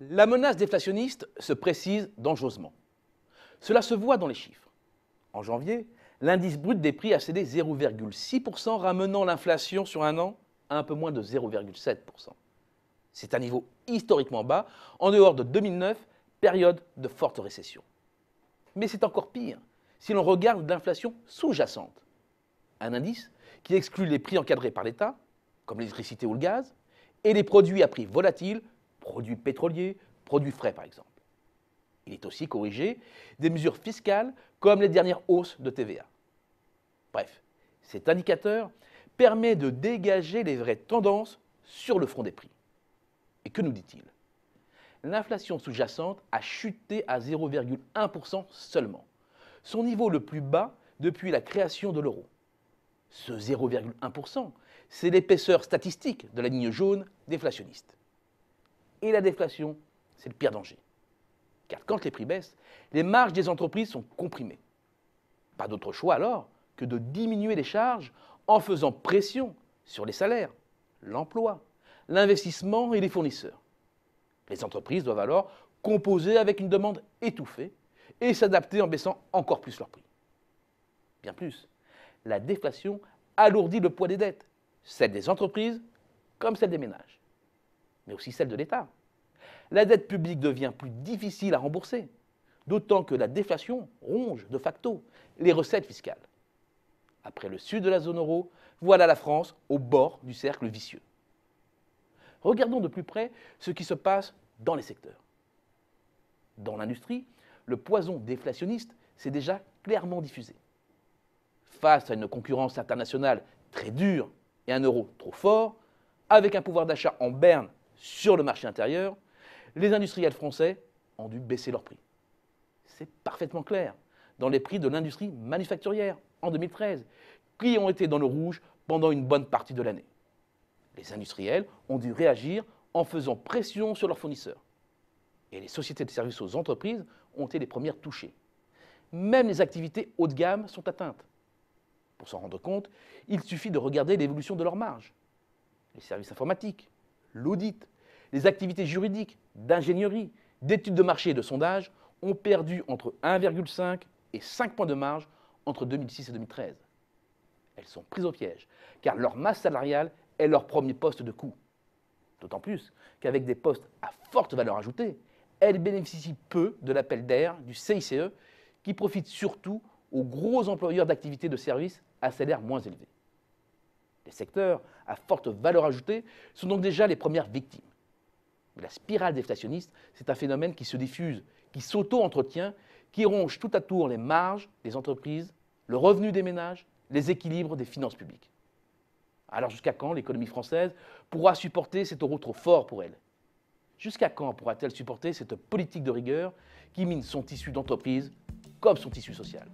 La menace déflationniste se précise dangereusement. Cela se voit dans les chiffres. En janvier, l'indice brut des prix a cédé 0,6%, ramenant l'inflation sur un an à un peu moins de 0,7%. C'est un niveau historiquement bas, en dehors de 2009, période de forte récession. Mais c'est encore pire si l'on regarde l'inflation sous-jacente. Un indice qui exclut les prix encadrés par l'État, comme l'électricité ou le gaz, et les produits à prix volatiles produits pétroliers, produits frais par exemple. Il est aussi corrigé des mesures fiscales comme les dernières hausses de TVA. Bref, cet indicateur permet de dégager les vraies tendances sur le front des prix. Et que nous dit-il L'inflation sous-jacente a chuté à 0,1% seulement, son niveau le plus bas depuis la création de l'euro. Ce 0,1%, c'est l'épaisseur statistique de la ligne jaune déflationniste et la déflation, c'est le pire danger. Car quand les prix baissent, les marges des entreprises sont comprimées. Pas d'autre choix alors que de diminuer les charges en faisant pression sur les salaires, l'emploi, l'investissement et les fournisseurs. Les entreprises doivent alors composer avec une demande étouffée et s'adapter en baissant encore plus leurs prix. Bien plus, la déflation alourdit le poids des dettes, celles des entreprises comme celles des ménages mais aussi celle de l'État. La dette publique devient plus difficile à rembourser, d'autant que la déflation ronge de facto les recettes fiscales. Après le sud de la zone euro, voilà la France au bord du cercle vicieux. Regardons de plus près ce qui se passe dans les secteurs. Dans l'industrie, le poison déflationniste s'est déjà clairement diffusé. Face à une concurrence internationale très dure et un euro trop fort, avec un pouvoir d'achat en berne sur le marché intérieur, les industriels français ont dû baisser leurs prix. C'est parfaitement clair dans les prix de l'industrie manufacturière en 2013, qui ont été dans le rouge pendant une bonne partie de l'année. Les industriels ont dû réagir en faisant pression sur leurs fournisseurs. Et les sociétés de services aux entreprises ont été les premières touchées. Même les activités haut de gamme sont atteintes. Pour s'en rendre compte, il suffit de regarder l'évolution de leurs marges. Les services informatiques, l'audit, les activités juridiques, d'ingénierie, d'études de marché et de sondage ont perdu entre 1,5 et 5 points de marge entre 2006 et 2013. Elles sont prises au piège, car leur masse salariale est leur premier poste de coût. D'autant plus qu'avec des postes à forte valeur ajoutée, elles bénéficient peu de l'appel d'air du CICE, qui profite surtout aux gros employeurs d'activités de services à salaire moins élevé. Les secteurs à forte valeur ajoutée sont donc déjà les premières victimes. la spirale déflationniste, c'est un phénomène qui se diffuse, qui s'auto-entretient, qui ronge tout à tour les marges des entreprises, le revenu des ménages, les équilibres des finances publiques. Alors jusqu'à quand l'économie française pourra supporter cet euro trop fort pour elle Jusqu'à quand pourra-t-elle supporter cette politique de rigueur qui mine son tissu d'entreprise comme son tissu social